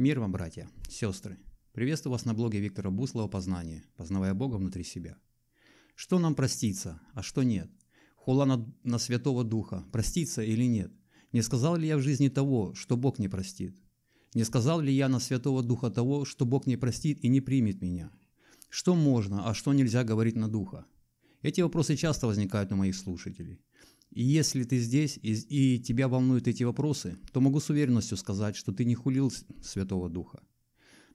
Мир вам, братья, сестры! Приветствую вас на блоге Виктора Буслова «Познание. Познавая Бога внутри себя». Что нам проститься, а что нет? Хула на, на Святого Духа, проститься или нет? Не сказал ли я в жизни того, что Бог не простит? Не сказал ли я на Святого Духа того, что Бог не простит и не примет меня? Что можно, а что нельзя говорить на Духа? Эти вопросы часто возникают у моих слушателей. И если ты здесь и, и тебя волнуют эти вопросы, то могу с уверенностью сказать, что ты не хулил Святого Духа.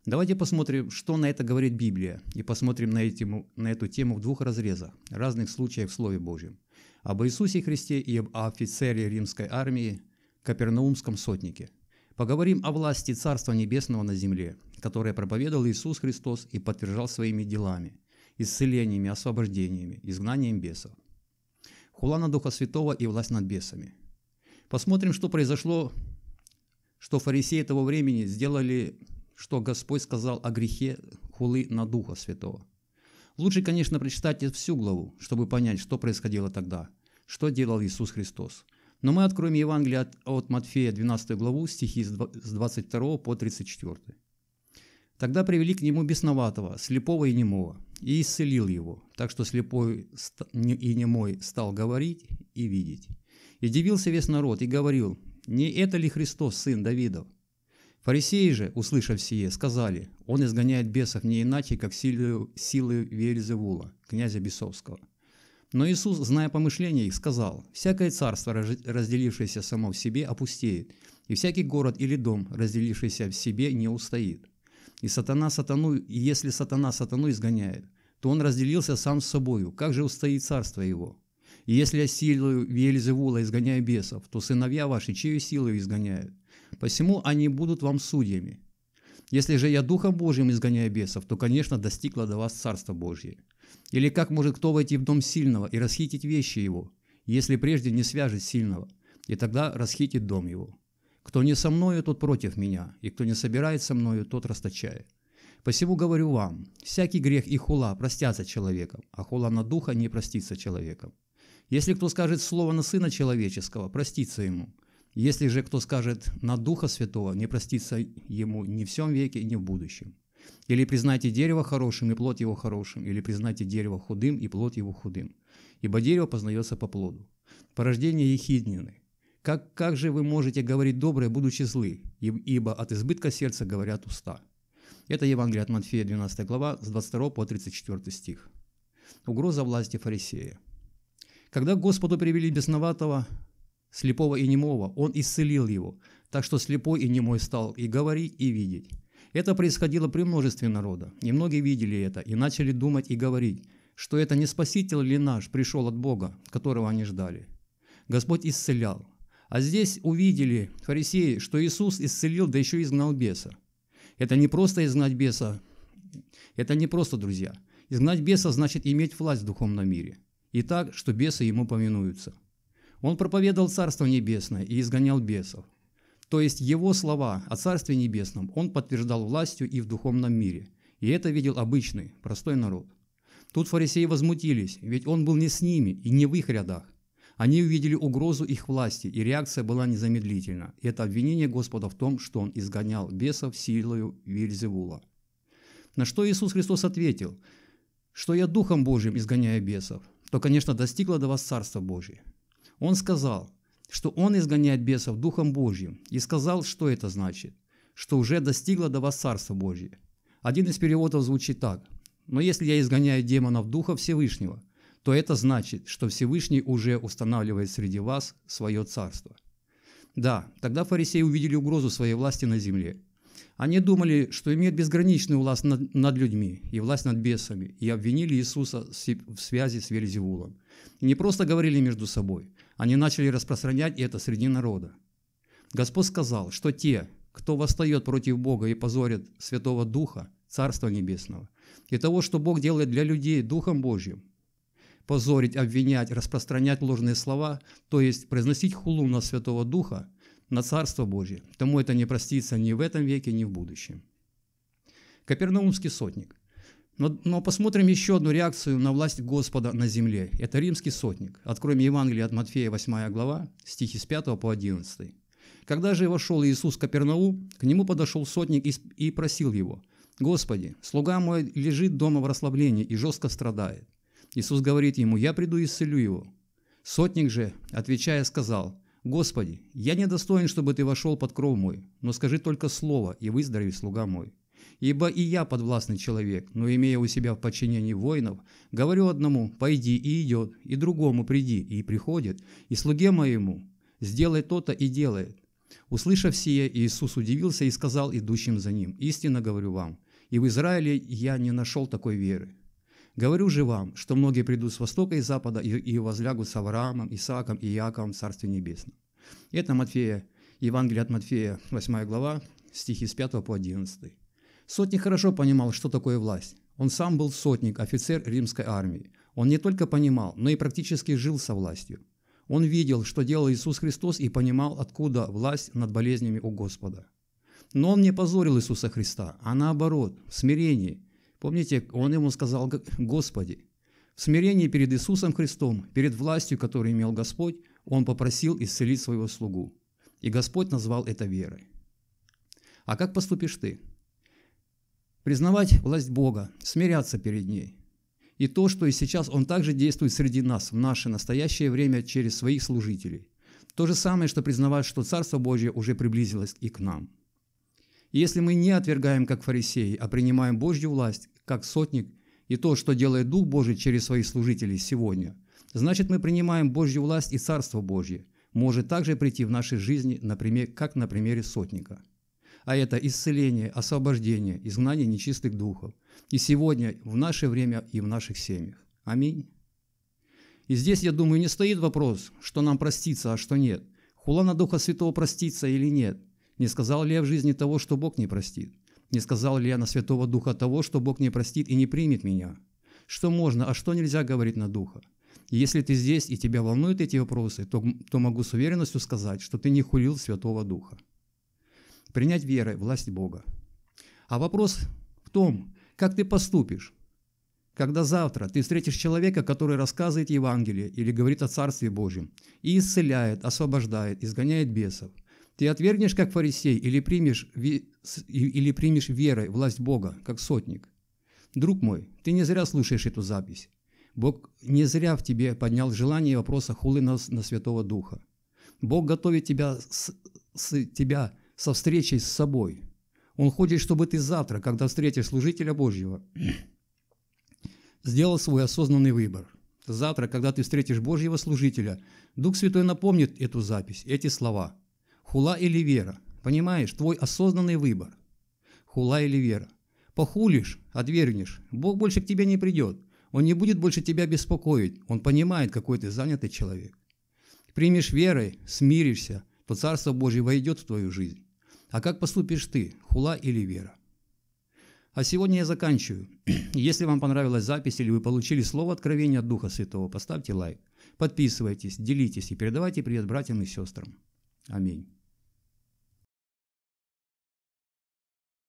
Давайте посмотрим, что на это говорит Библия, и посмотрим на, эти, на эту тему в двух разрезах, разных случаях в Слове Божьем. Об Иисусе Христе и об офицере римской армии, Капернаумском сотнике. Поговорим о власти Царства Небесного на земле, которое проповедовал Иисус Христос и подтверждал своими делами, исцелениями, освобождениями, изгнанием бесов хула на Духа Святого и власть над бесами. Посмотрим, что произошло, что фарисеи того времени сделали, что Господь сказал о грехе хулы на Духа Святого. Лучше, конечно, прочитать всю главу, чтобы понять, что происходило тогда, что делал Иисус Христос. Но мы откроем Евангелие от, от Матфея, 12 главу, стихи с 22 по 34. «Тогда привели к нему бесноватого, слепого и немого, и исцелил его, так что слепой и немой стал говорить и видеть. И дивился весь народ и говорил, не это ли Христос, сын Давидов? Фарисеи же, услышав сие, сказали, он изгоняет бесов не иначе, как силою, силы Вельзевула, князя бесовского. Но Иисус, зная помышления их, сказал, «Всякое царство, разделившееся само в себе, опустеет, и всякий город или дом, разделившийся в себе, не устоит. И сатана сатану, если сатана сатану изгоняет, то он разделился сам с собою, как же устоит царство его? И если я силою Вельзевула изгоняю бесов, то сыновья ваши чею силою изгоняют? Посему они будут вам судьями. Если же я Духом Божьим изгоняю бесов, то, конечно, достигло до вас Царство Божье. Или как может кто войти в дом сильного и расхитить вещи его, если прежде не свяжет сильного, и тогда расхитит дом его? Кто не со мною, тот против меня, и кто не собирает со мною, тот расточает. Посему говорю вам, всякий грех и хула простятся человеком, а хула на духа не простится человеком. Если кто скажет слово на Сына Человеческого, простится ему. Если же кто скажет на Духа Святого, не простится ему ни в всем веке, ни в будущем. Или признайте дерево хорошим и плод его хорошим, или признайте дерево худым и плод его худым. Ибо дерево познается по плоду. Порождение ехиднины. Как, как же вы можете говорить доброе, будучи злы? Ибо от избытка сердца говорят уста. Это Евангелие от Матфея, 12 глава, с 22 по 34 стих. Угроза власти фарисея. Когда к Господу привели бесноватого, слепого и немого, Он исцелил его, так что слепой и немой стал и говорить, и видеть. Это происходило при множестве народа, и многие видели это, и начали думать и говорить, что это не Спаситель ли наш пришел от Бога, которого они ждали. Господь исцелял. А здесь увидели фарисеи, что Иисус исцелил, да еще изгнал беса. Это не просто изгнать беса. Это не просто, друзья. Изгнать беса значит иметь власть в духовном мире. И так, что бесы ему поминуются. Он проповедовал Царство Небесное и изгонял бесов. То есть его слова о Царстве Небесном он подтверждал властью и в духовном мире. И это видел обычный, простой народ. Тут фарисеи возмутились, ведь он был не с ними и не в их рядах. Они увидели угрозу их власти, и реакция была незамедлительна. Это обвинение Господа в том, что он изгонял бесов силою Вильзевула. На что Иисус Христос ответил, что я Духом Божьим изгоняю бесов, то, конечно, достигло до вас Царство Божие. Он сказал, что он изгоняет бесов Духом Божьим, и сказал, что это значит, что уже достигло до вас Царство Божие. Один из переводов звучит так, но если я изгоняю демонов Духа Всевышнего, то это значит, что Всевышний уже устанавливает среди вас свое царство. Да, тогда фарисеи увидели угрозу своей власти на земле. Они думали, что имеют безграничную власть над, над людьми и власть над бесами, и обвинили Иисуса в связи с Вельзевулом. И не просто говорили между собой, они начали распространять это среди народа. Господь сказал, что те, кто восстает против Бога и позорит Святого Духа, Царства Небесного, и того, что Бог делает для людей Духом Божьим, позорить, обвинять, распространять ложные слова, то есть произносить хулу на Святого Духа, на Царство Божье, тому это не простится ни в этом веке, ни в будущем. Капернаумский сотник. Но, но посмотрим еще одну реакцию на власть Господа на земле. Это римский сотник. Откроем Евангелие от Матфея, 8 глава, стихи с 5 по 11. Когда же вошел Иисус в Капернаум, к нему подошел сотник и просил его, «Господи, слуга мой лежит дома в расслаблении и жестко страдает. Иисус говорит ему, «Я приду и исцелю его». Сотник же, отвечая, сказал, «Господи, я не достоин, чтобы ты вошел под кров мой, но скажи только слово, и выздорови слуга мой. Ибо и я подвластный человек, но имея у себя в подчинении воинов, говорю одному, пойди и идет, и другому приди и приходит, и слуге моему, сделай то-то и делает. Услышав сие, Иисус удивился и сказал идущим за ним, «Истинно говорю вам, и в Израиле я не нашел такой веры». Говорю же вам, что многие придут с востока и запада и, и возлягут с Авраамом, Исааком и Иаковом в Царстве Небесном. Это Матфея, Евангелие от Матфея, 8 глава, стихи с 5 по 11. Сотник хорошо понимал, что такое власть. Он сам был сотник, офицер римской армии. Он не только понимал, но и практически жил со властью. Он видел, что делал Иисус Христос и понимал, откуда власть над болезнями у Господа. Но он не позорил Иисуса Христа, а наоборот, в смирении – Помните, он ему сказал, «Господи». В смирении перед Иисусом Христом, перед властью, которую имел Господь, он попросил исцелить своего слугу. И Господь назвал это верой. А как поступишь ты? Признавать власть Бога, смиряться перед ней. И то, что и сейчас Он также действует среди нас в наше настоящее время через своих служителей. То же самое, что признавать, что Царство Божье уже приблизилось и к нам – если мы не отвергаем, как фарисеи, а принимаем Божью власть, как сотник, и то, что делает Дух Божий через своих служителей сегодня, значит мы принимаем Божью власть и Царство Божье, может также прийти в нашей жизни, например, как на примере сотника. А это исцеление, освобождение, изгнание нечистых духов. И сегодня, в наше время и в наших семьях. Аминь. И здесь, я думаю, не стоит вопрос, что нам проститься, а что нет. Хула на Духа Святого проститься или нет – не сказал ли я в жизни того, что Бог не простит? Не сказал ли я на Святого Духа того, что Бог не простит и не примет меня? Что можно, а что нельзя говорить на Духа? Если ты здесь и тебя волнуют эти вопросы, то, то могу с уверенностью сказать, что ты не хулил Святого Духа. Принять верой власть Бога. А вопрос в том, как ты поступишь, когда завтра ты встретишь человека, который рассказывает Евангелие или говорит о Царстве Божьем, и исцеляет, освобождает, изгоняет бесов – ты отвергнешь, как фарисей, или примешь, ви... или примешь верой власть Бога, как сотник? Друг мой, ты не зря слушаешь эту запись. Бог не зря в тебе поднял желание и вопрос хулы нас на Святого Духа. Бог готовит тебя, с, с, тебя со встречей с собой. Он хочет, чтобы ты завтра, когда встретишь служителя Божьего, сделал свой осознанный выбор. Завтра, когда ты встретишь Божьего служителя, Дух Святой напомнит эту запись, эти слова – Хула или вера? Понимаешь, твой осознанный выбор. Хула или вера? Похулишь, отвергнешь. Бог больше к тебе не придет. Он не будет больше тебя беспокоить. Он понимает, какой ты занятый человек. Примешь верой, смиришься, то Царство Божье войдет в твою жизнь. А как поступишь ты, хула или вера? А сегодня я заканчиваю. Если вам понравилась запись или вы получили слово откровения от Духа Святого, поставьте лайк, подписывайтесь, делитесь и передавайте привет братьям и сестрам. Аминь.